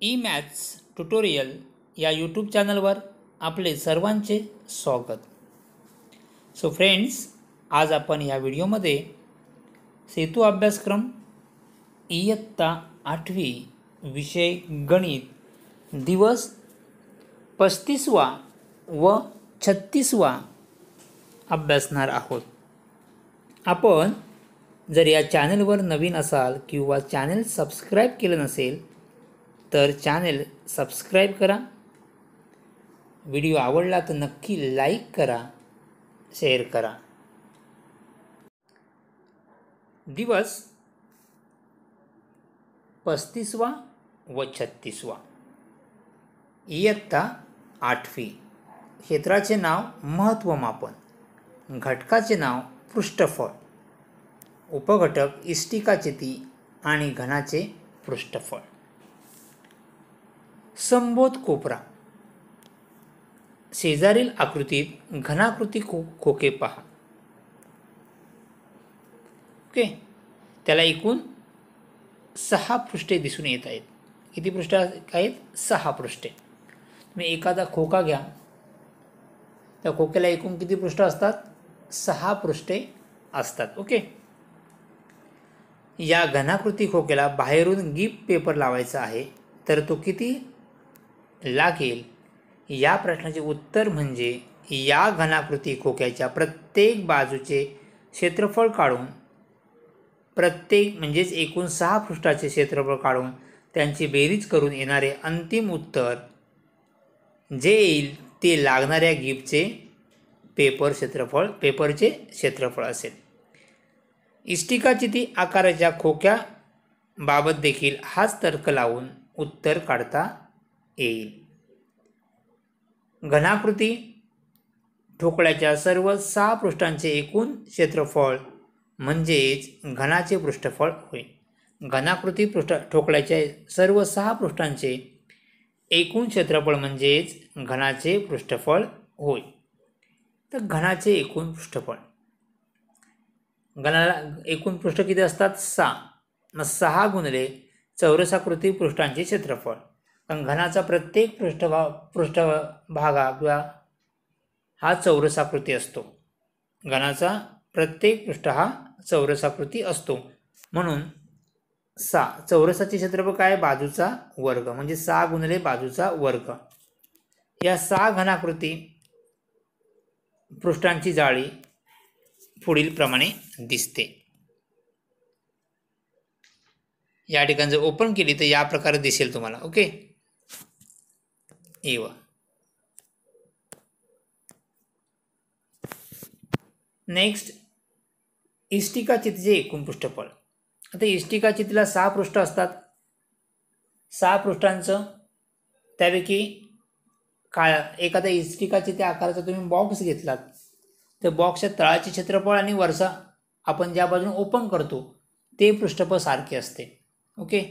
E maths tutorial या YouTube चॅनलवर आपले सर्वांचे स्वागत सो फ्रेंड्स आज आपण या व्हिडिओमध्ये सेतू अभ्यासक्रम इयत्ता आठवी विषय गणित दिवस पस्तीसवा व छत्तीसवा अभ्यासणार आहोत आपण जर या चॅनलवर नवीन असाल किंवा चॅनल सबस्क्राईब केलं नसेल तर चॅनल सबस्क्राईब करा व्हिडिओ आवडला तर नक्की लाईक करा शेअर करा दिवस पस्तीसवा व छत्तीसवा इयत्ता आठवी क्षेत्राचे नाव महत्त्वमापन घटकाचे नाव पृष्ठफळ उपघटक ती आणि घनाचे पृष्ठफळ संबोध कोपरा शेजारील आकृतीत घनाकृती खो खोके पहा ओके त्याला एकूण सहा पृष्ठे दिसून येत आहेत किती पृष्ठ आहेत सहा पृष्ठे तुम्ही एखादा खोका घ्या त्या खोक्याला एकूण किती पृष्ठ असतात सहा पृष्ठे असतात ओके या घनाकृती खोक्याला बाहेरून गिफ्ट पेपर लावायचा आहे तर तो किती लागेल या प्रश्नाचे उत्तर म्हणजे या घनाकृती खोक्याच्या प्रत्येक बाजूचे क्षेत्रफळ काढून प्रत्येक म्हणजेच एकूण सहा पृष्ठाचे क्षेत्रफळ काढून त्यांची बेरीज करून येणारे अंतिम उत्तर जे येईल ते लागणाऱ्या गिफ्टचे पेपर क्षेत्रफळ पेपरचे क्षेत्रफळ असेल इष्टिकाची ती आकाराच्या खोक्या बाबत देखील हाच तर्क लावून उत्तर काढता येईल घनाकृती ठोकळ्याच्या सर्व सहा पृष्ठांचे एकूण क्षेत्रफळ म्हणजेच घनाचे पृष्ठफळ होय घनाकृती पृष्ठ ठोकळ्याच्या सर्व सहा पृष्ठांचे एकूण क्षेत्रफळ म्हणजेच घनाचे पृष्ठफळ होय तर घनाचे एकूण पृष्ठफळ घनाला एकूण पृष्ठ किती असतात सहा मग सहा गुणले चौरसाकृती पृष्ठांचे क्षेत्रफळ कारण घनाचा प्रत्येक पृष्ठभा पृष्ठभागा किंवा हा चौरसाकृती असतो घनाचा प्रत्येक पृष्ठ हा चौरसाकृती असतो म्हणून सा चौरसाचे क्षेत्रफळ काय बाजूचा वर्ग म्हणजे सहा गुणले बाजूचा वर्ग या सहा घनाकृती पृष्ठांची जाळी प्रमाणे दिसते या ठिकाणी जर ओपन केली तर या प्रकारे दिसेल तुम्हाला ओके एव नेक्स्ट इष्टिका एकूण पृष्ठफळ आता इष्टिका सहा पृष्ठ असतात सहा पृष्ठांचं त्यापैकी काळा एखाद्या इस्टिकाचे त्या आकाराचा तुम्ही बॉक्स घेतलात तर बॉक्सच्या तळाचे क्षेत्रफळ आणि वरचा आपण ज्या बाजूने ओपन करतो ते पृष्ठफळ सारखे असते ओके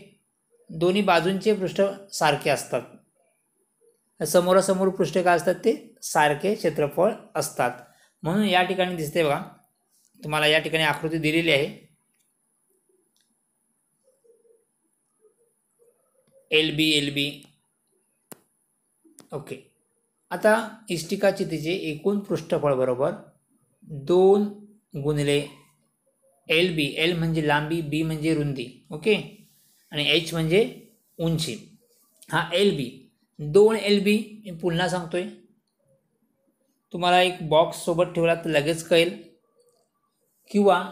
दोन्ही बाजूंचे पृष्ठ सारखे असतात समोरासमोर पृष्ठ काय असतात ते सारखे क्षेत्रफळ असतात म्हणून या ठिकाणी दिसते बघा तुम्हाला या ठिकाणी आकृती दिलेली आहे L B L B okay आता इष्टिकाचे तिचे एकूण पृष्ठफळ बरोबर दोन गुणिले एल बी एल म्हणजे लांबी बी म्हणजे रुंदी ओके आणि एच म्हणजे उंची हा एल बी दोन एल बी मी पुन्हा सांगतो आहे तुम्हाला एक बॉक्स सोबत ठेवला तर लगेच कळेल किंवा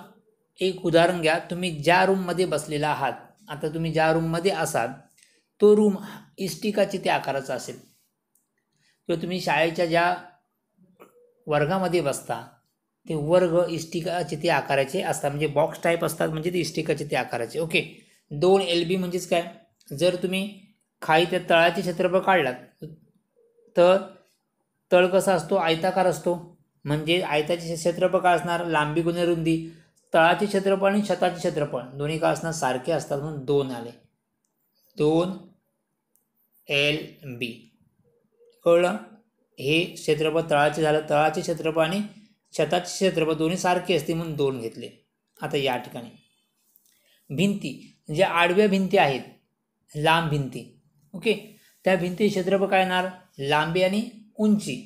एक उदाहरण घ्या तुम्ही ज्या रूममध्ये बसलेला आहात आता तुम्ही ज्या रूममध्ये असाल तो रूम इष्टिकाचे त्या आकाराचा असेल किंवा तुम्ही शाळेच्या ज्या वर्गामध्ये बसता ते वर्ग इष्टिकाचे ते आकाराचे असतात म्हणजे बॉक्स टाईप असतात म्हणजे ते इष्टिकाचे ते आकाराचे ओके दोन एल बी म्हणजेच काय जर तुम्ही खाई त्या तळाचे क्षेत्रफळ काढलात तर तळ कसा असतो आयताकार असतो म्हणजे आयताचे क्षेत्रफळ काय असणार लांबी गुन्हे रुंदी तळाचे क्षेत्रफळ आणि छताचे क्षेत्रफळ दोन्ही काय असणार सारखे असतात म्हणून दोन आले दोन एल बी कळलं हे क्षेत्रफळ तळाचे झालं तळाचे क्षेत्रफळ आणि छताचे क्षेत्रफळ दोन्ही सारखे असते म्हणून दोन घेतले आता या ठिकाणी भिंती ज्या आडव्या भिंती आहेत लांब भिंती ओके त्या भिंती क्षेत्रफळ काय येणार लांबी आणि उंची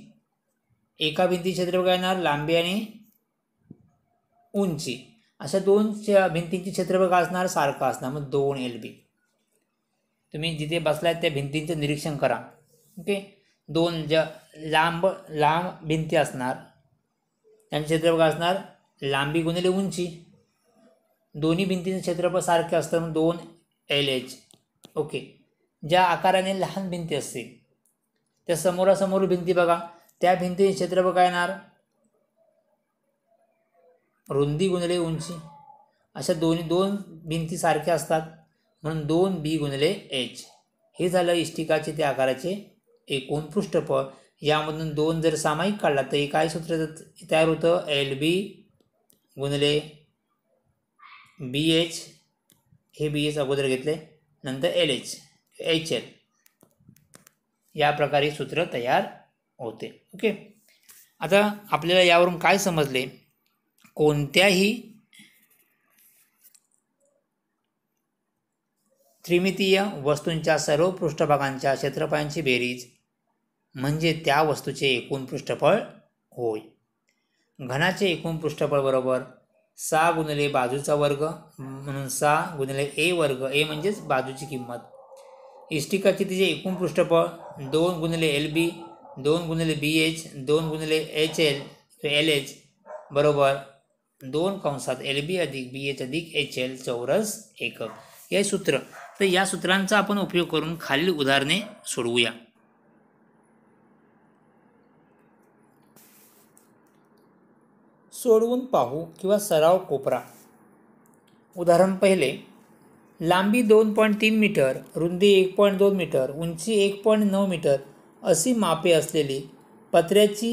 एका भिंती क्षेत्रफळ काय येणार लांबी आणि उंची अशा दोन भिंतींची क्षेत्रफळ काय असणार सारखं असणार मग दोन एल बी तुम्ही जिथे बसलाय त्या भिंतींचं निरीक्षण करा ओके दोन ज लांब लांब भिंती असणार त्यांचे क्षेत्रफळ असणार लांबी गुणिले उंची दोन्ही भिंतींचे क्षेत्रफळ सारखे असतं म्हणून दोन एल एच ओके ज्या आकाराने लहान भिंती असते त्या समोरासमोर भिंती बघा त्या भिंतीचे क्षेत्रफळ काय येणार रुंदी गुणले उंची अशा दोन्ही दोन भिंती सारख्या असतात म्हणून दोन बी गुणले एच हे झालं इष्टिकाचे त्या आकाराचे एकूण पृष्ठफळ यामधून दोन जर सामायिक काढला तर काय सूत्र तयार होतं एल बी गुणले बी एच हे बी एच अगोदर घेतले नंतर एल एच एच एल या प्रकारे सूत्र तयार होते ओके आता आपल्याला यावरून काय समजले कोणत्याही त्रिमितीय वस्तूंच्या सर्व पृष्ठभागांच्या क्षेत्रफळांची बेरीज म्हणजे त्या वस्तूचे एकूण पृष्ठफळ होय घनाचे एकूण पृष्ठफळ बरोबर सहा गुणिले बाजूचा वर्ग म्हणून सहा गुणिले ए वर्ग ए म्हणजेच बाजूची किंमत इष्टिकाचे तिचे एकूण पृष्ठफळ दोन गुणिले एल बी दोन गुणिले बी एच दोन गुणिले एच एल एल एच बरोबर दोन कंसात एल बी अधिक बी एच अधिक एच एल चौरस एकक हे सूत्र तर या सूत्रांचा आपण उपयोग करून खालील उदाहरणे सोडवूया सोडवून पाहू किंवा सराव कोपरा उदाहरण पहिले लांबी दोन पॉईंट तीन मीटर रुंदी एक पॉईंट दोन मीटर उंची एक पॉईंट नऊ मीटर अशी मापे असलेली पत्र्याची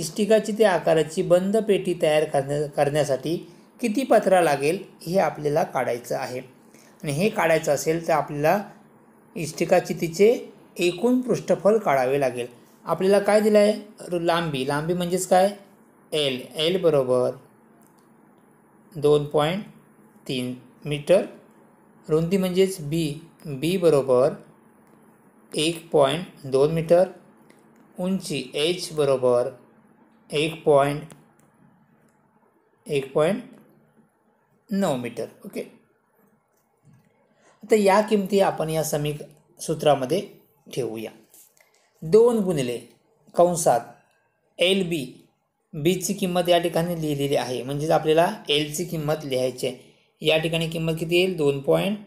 इष्टिकाची त्या आकाराची बंद पेटी तयार करण्या करण्यासाठी किती पत्रा लागेल हे आपल्याला काढायचं आहे आणि हे काढायचं असेल तर आपल्याला तिचे एकूण पृष्ठफल काढावे लागेल आपल्याला काय दिलं आहे लांबी लांबी म्हणजेच काय एल एल बरोबर दोन पॉईंट तीन मीटर रुंदी म्हणजेच बी बी बरोबर एक पॉईंट दोन मीटर उंची एच बरोबर एक पॉईंट एक पॉईंट नऊ मीटर ओके आता या किमती आपण या समीक सूत्रामध्ये ठेवूया दोन गुणिले कंसात एल बी बीची किंमत या ठिकाणी लिहिलेली आहे म्हणजेच आपल्याला एलची किंमत लिहायची आहे या ठिकाणी किंमत किती येईल दोन पॉईंट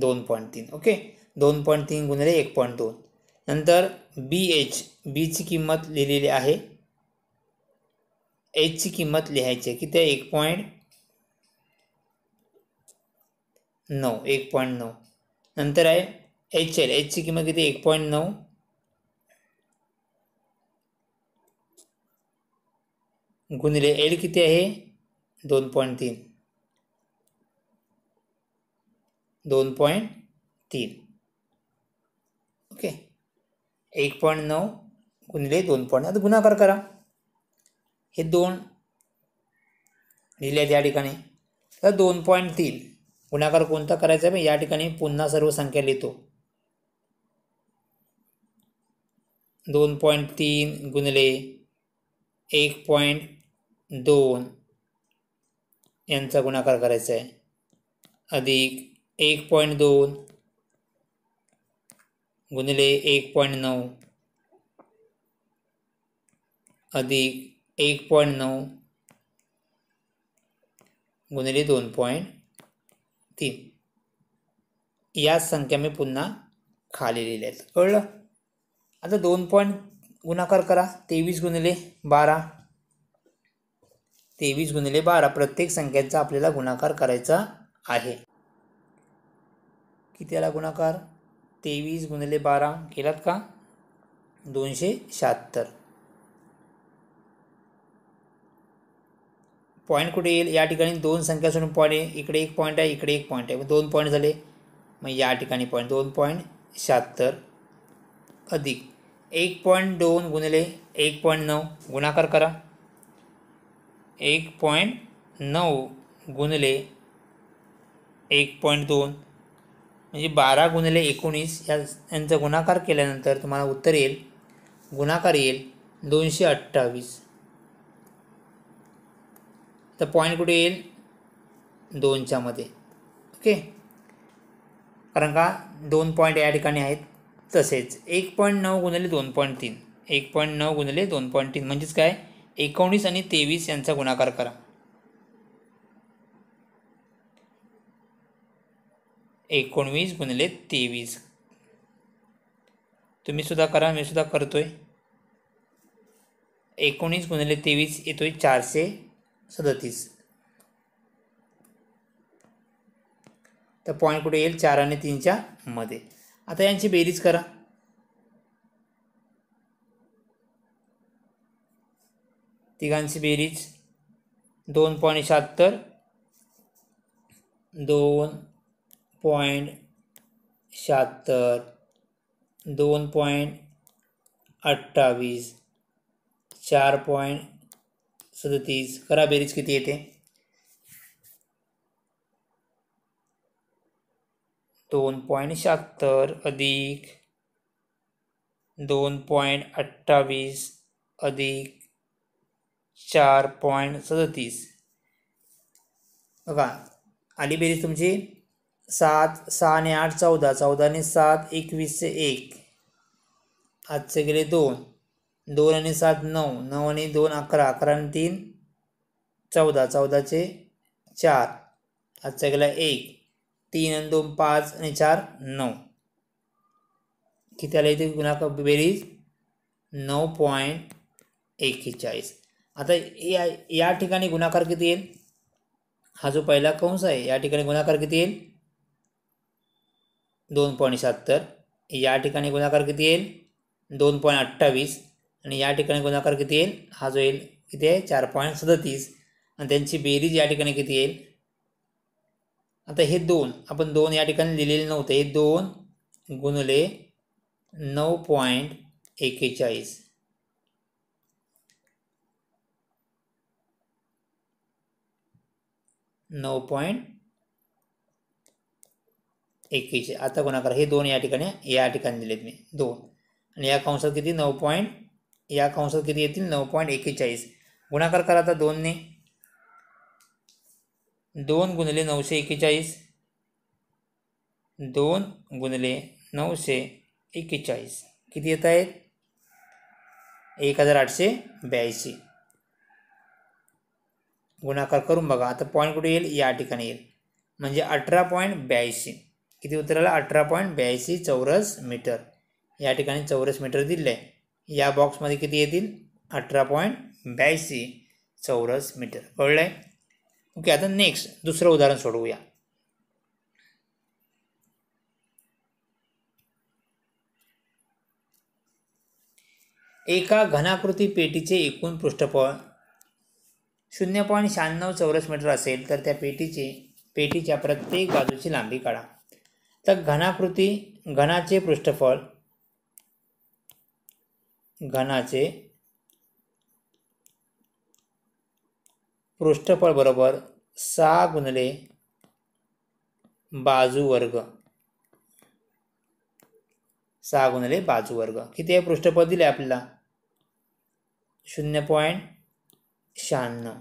दोन पॉईंट तीन ओके दोन पॉईंट तीन गुणिले एक पॉईंट दोन नंतर बी एच बीची किंमत लिहिलेली आहे एचची किंमत लिहायची आहे किती आहे एक पॉईंट नऊ एक पॉईंट नऊ नंतर आहे एच एल एचची किंमत किती एक पॉईंट नऊ गुणिले एल किती आहे दोन पॉईंट तीन दोन पॉईंट तीन ओके एक पॉईंट नऊ गुणिले दोन पॉईंट आता गुणाकार करा हे दोन लिहिले या ठिकाणी तर दोन पॉईंट तीन गुणाकार कोणता करायचा आहे या ठिकाणी पुन्हा सर्व संख्या लिहितो दोन पॉईंट तीन गुणले एक पॉईंट दोन यांचा गुणाकार करायचा आहे अधिक एक पॉईंट दोन गुणिले एक पॉईंट नऊ अधिक एक पॉईंट नऊ गुणिले दोन पॉईंट तीन या संख्या मी पुन्हा खाली लिहिल्या आहेत कळलं आता दोन पॉईंट गुणाकार करा तेवीस गुणिले बारा तेवीस गुणिले बारा प्रत्येक संख्येचा आपल्याला गुणाकार करायचा आहे किती आला गुणाकार तेवीस गुणिले बारा केलात का दोनशे शहात्तर पॉईंट कुठे येईल या ठिकाणी दोन संख्या सोडून पॉईंट आहे इकडे एक पॉईंट आहे इकडे एक पॉईंट आहे मग दोन पॉईंट झाले मग या ठिकाणी पॉईंट दोन पॉईंट शहात्तर अधिक एक पॉईंट दोन गुणिले एक पॉईंट नऊ गुणाकार करा एक पॉईंट नऊ गुणले एक पॉईंट दोन म्हणजे बारा गुणले एकोणीस या यांचा गुणाकार केल्यानंतर तुम्हाला उत्तर येईल गुणाकार येईल दोनशे अठ्ठावीस तर पॉईंट कुठे येईल दोनच्यामध्ये ओके कारण का दोन पॉईंट या ठिकाणी आहेत तसेच एक पॉईंट नऊ गुणले दोन पॉईंट तीन एक पॉईंट नऊ गुणले दोन पॉईंट तीन म्हणजेच काय एकोणीस आणि तेवीस यांचा गुणाकार करा एकोणवीस गुणले तेवीस तुम्ही सुद्धा करा मी सुद्धा करतोय एकोणीस गुणले तेवीस येतोय चारशे सदतीस तर पॉईंट कुठे येईल चार आणि तीनच्या मध्ये आता यांची बेरीज करा तिघांसी बेरीज दोन पॉइंट शहत्तर दोन पॉइंट शहत्तर दोन पॉइंट अठ्ठावीस चार पॉइंट सदतीस करा बेरीज किती येते दोन पॉइंट शहत्तर अधिक दोन पॉइंट अट्ठावी अधिक चार पॉईंट सदतीस बघा आली बेरीज तुमची सात सहा आणि आठ चौदा चौदा आणि सात एकवीसशे एक आजचे गेले दोन दोन आणि सात नऊ नऊ आणि दोन अकरा अकरा आणि तीन चौदा चौदाचे चार आजचा गेला एक तीन आणि दोन पाच आणि चार नऊ किती आले ते गुणाकार बेरीज नऊ पॉईंट एकेचाळीस आता या या ठिकाणी गुणाकार किती येईल हा जो पहिला कंस आहे या ठिकाणी गुणाकार किती येईल दोन पॉईंट शहात्तर या ठिकाणी गुणाकार किती येईल दोन पॉईंट अठ्ठावीस आणि या ठिकाणी गुणाकार किती येईल हा जो येईल किती आहे चार पॉईंट सदतीस आणि त्यांची बेरीज या ठिकाणी किती येईल आता हे दोन आपण दोन या ठिकाणी लिहिलेले नव्हते हे दोन गुणले नऊ पॉईंट एक्केचाळीस नऊ पॉईंट एकवीस आता गुणाकार हे दोन या ठिकाणी या ठिकाणी दिलेत मी दोन आणि या कंसात किती नऊ पॉईंट या कंसात किती येतील नऊ पॉईंट एक्केचाळीस गुणाकार करा आता दोनने दोन गुणले नऊशे एक्केचाळीस दोन गुणले नऊशे एक्केचाळीस किती येत आहेत एक हजार आठशे ब्याऐंशी गुणाकार करून बघा आता पॉईंट कुठे येईल या ठिकाणी येईल म्हणजे अठरा पॉईंट ब्याऐंशी किती उतरायला अठरा पॉईंट ब्याऐंशी चौरस मीटर या ठिकाणी चौरस मीटर दिले या बॉक्समध्ये किती येतील अठरा पॉईंट ब्याऐंशी चौरस मीटर कळलं आहे ओके आता नेक्स्ट दुसरं उदाहरण सोडवूया एका घनाकृती पेटीचे एकूण पृष्ठफळ शून्य पॉईंट शहाण्णव चौरस मीटर असेल तर त्या पेटीचे पेटीच्या प्रत्येक बाजूची लांबी काढा तर घनाकृती घनाचे पृष्ठफळ घनाचे पृष्ठफळ बरोबर सहा गुणले बाजू वर्ग सहा गुणले बाजू वर्ग किती हे पृष्ठफळ दिले आपल्याला शून्य पॉईंट शहाण्णव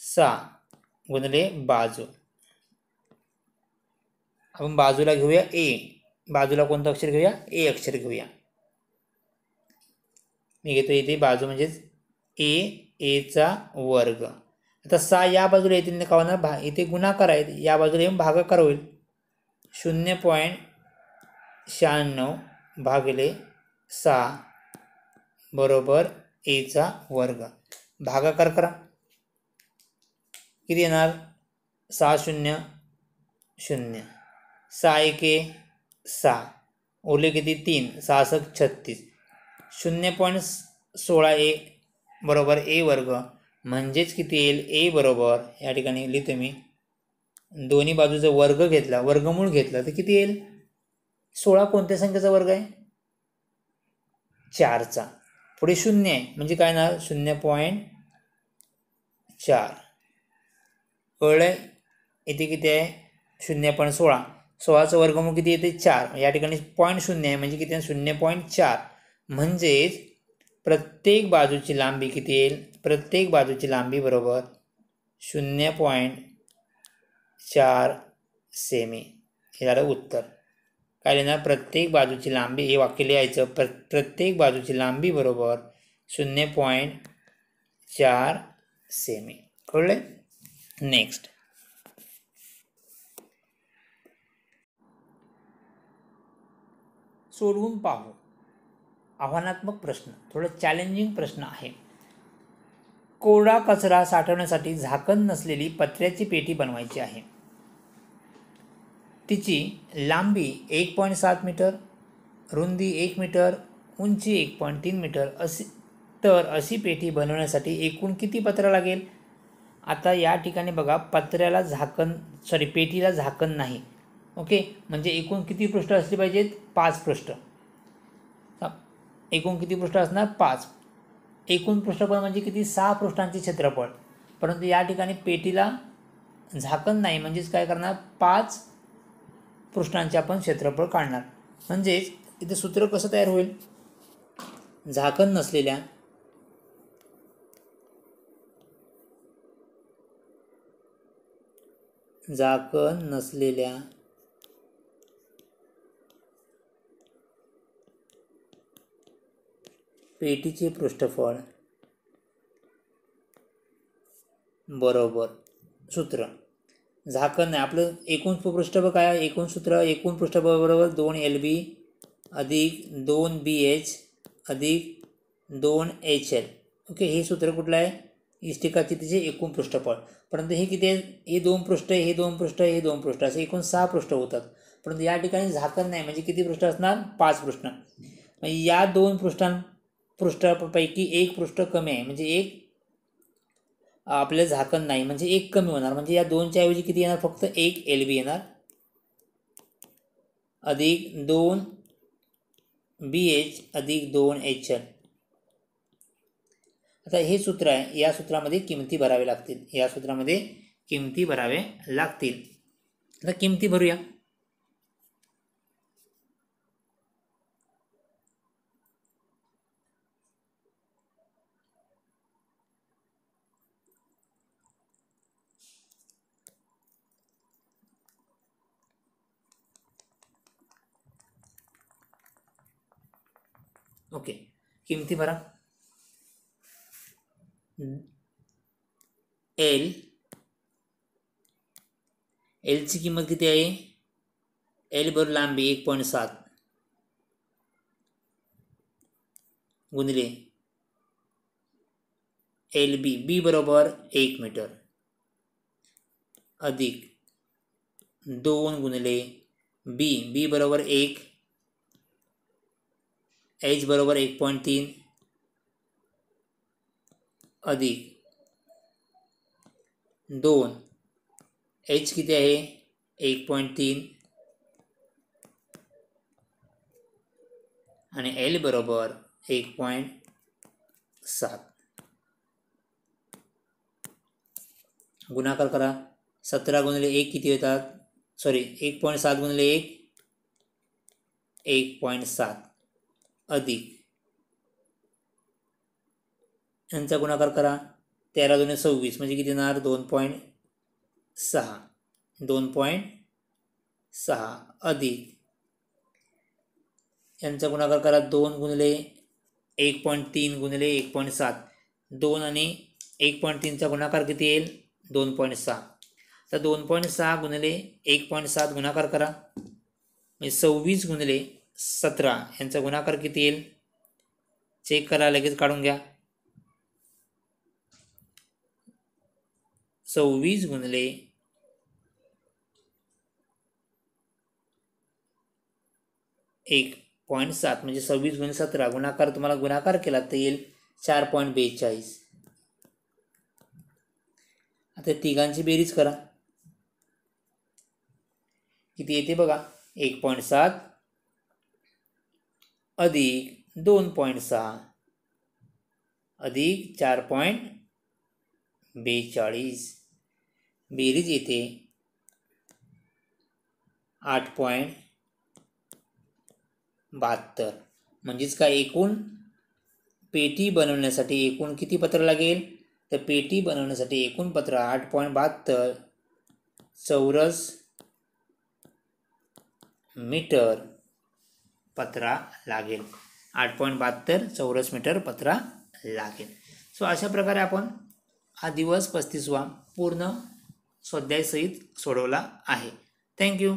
सा गुणले बाजू आपण बाजूला घेऊया ए बाजूला कोणतं अक्षर घेऊया ए अक्षर घेऊया मी घेतो इथे बाजू म्हणजेच ए एचा वर्ग आता सहा या बाजूला येतील का होणार भा इथे गुणाकार आहेत या बाजूला येऊन भागाकार होईल शून्य पॉईंट शहाण्णव भागले सा बरोबर एचा वर्ग भागाकार करा किती येणार सहा शून्य शून्य सहा एके सहा ओले किती तीन सहासक छत्तीस शून्य पॉईंट सोळा ए बरोबर ए वर्ग म्हणजेच किती येईल ए बरोबर या ठिकाणी लिहितो मी दोन्ही बाजूचा वर्ग घेतला वर्गमूळ घेतला तर किती येईल सोळा कोणत्या संख्येचा वर्ग आहे चारचा पुढे शून्य आहे म्हणजे काय ना शून्य पॉईंट चार कळलं इथे किती आहे शून्य पॉईंट सोळा सोळाचं वर्गमूळ किती येते चार या ठिकाणी पॉईंट शून्य आहे म्हणजे किती आहे शून्य पॉईंट चार म्हणजेच प्रत्येक बाजूची लांबी किती येईल प्रत्येक बाजूची लांबी बरोबर शून्य पॉईंट चार सेमी हे झालं उत्तर काय ना प्रत्येक बाजूची लांबी हे वाक्य लिहायचं प्र प्रत्येक बाजूची लांबी बरोबर शून्य पॉईंट चार सेमी कळले नेक्स्ट सोडवून पाहू आव्हानात्मक प्रश्न थोडं चॅलेंजिंग प्रश्न आहे कोरडा कचरा साठवण्यासाठी झाकण नसलेली पत्र्याची पेटी बनवायची आहे तिची लांबी एक पॉईंट सात मीटर रुंदी एक मीटर उंची एक पॉईंट तीन मीटर अशी तर अशी पेटी बनवण्यासाठी एकूण किती पत्र लागेल आता या ठिकाणी बघा पत्र्याला झाकण सॉरी पेटीला झाकण नाही ओके म्हणजे एकूण किती पृष्ठ असली पाहिजेत पाच पृष्ठ एकूण किती पृष्ठ असणार पाच एकूण पृष्ठफळ म्हणजे किती सहा पृष्ठांचे क्षेत्रफळ परंतु या ठिकाणी पेटीला झाकण नाही म्हणजेच काय करणार पाच पृष्ठांचे आपण क्षेत्रफळ काढणार म्हणजेच इथे सूत्र कसं तयार होईल झाकण नसलेल्या झाकण नसलेल्या पेटीचे पृष्ठफळ बरोबर सूत्र झाकण नाही आपलं एकूण पृष्ठभाग काय एकूण सूत्र एकूण पृष्ठभागाबरोबर दोन एल बी अधिक दोन बी एच अधिक दोन एच एल ओके हे सूत्र कुठलं आहे इष्टिकाची तिचे एकूण पृष्ठफळ परंतु हे किती आहे हे दोन पृष्ठ हे दोन पृष्ठ हे दोन पृष्ठ असे एकूण सहा पृष्ठ होतात परंतु या ठिकाणी झाकण नाही म्हणजे किती पृष्ठ असणार पाच पृष्ठ या दोन पृष्ठां पृष्ठापैकी एक पृष्ठ कमी आहे म्हणजे एक आपलं झाकण नाही म्हणजे एक कमी होणार म्हणजे या दोनच्या ऐवजी किती येणार फक्त एक एल बी येणार अधिक दोन बी एच अधिक दोन एच एल आता हे सूत्र आहे या सूत्रामध्ये किमती भरावे लागतील या सूत्रामध्ये किमती भरावे लागतील आता किमती भरूया किमती भरा एल हम्म। एलची किंमत कि है एल बर लंबी एक पॉइंट सात गुंदले एल बी बी बराबर एक मीटर अधिक दोन गुंदले बी बी बराबर एक एच बरोबर एक पॉईंट तीन अधिक दोन एच किती आहे एक पॉईंट तीन आणि एल बरोबर एक पॉईंट सात गुणाकार करा सतरा गुणले एक किती येतात सॉरी एक पॉईंट सात गुणले एक एक पॉईंट सात अधिक यांचा गुणाकार करा तेरा दोन सव्वीस म्हणजे किती येणार दोन पॉईंट सहा दोन पॉईंट सहा अधिक यांचा गुणाकार करा दोन गुणले एक पॉईंट तीन गुणले एक पॉईंट सात दोन आणि एक पॉईंट तीनचा गुणाकार किती येईल दोन पॉईंट सहा तर दोन पॉईंट सहा गुणले एक पॉईंट सात गुणाकार करा म्हणजे सव्वीस गुणले सतरा यांचा गुणाकार किती येईल चेक करा लगेच काढून घ्या सव्वीस गुणले एक पॉईंट सात म्हणजे सव्वीस गुण सतरा गुणाकार तुम्हाला गुणाकार केला तर येईल चार पॉईंट बेचाळीस आता तिघांची बेरीज करा किती येते बघा एक पॉईंट सात अधिक दोन पॉईंट सहा अधिक चार पॉईंट बेचाळीस बेरीज येते आठ पॉईंट बहात्तर म्हणजेच का एकूण पेटी बनवण्यासाठी एकूण किती पत्र लागेल तर पेटी बनवण्यासाठी एकूण पत्र आठ पॉईंट बहात्तर चौरस मीटर पत्रा लागेल आठ पॉईंट बहात्तर चौरस मीटर पत्रा लागेल सो अशा प्रकारे आपण हा दिवस पस्तीसवा पूर्ण स्वाध्यायसहित सोडवला आहे यू,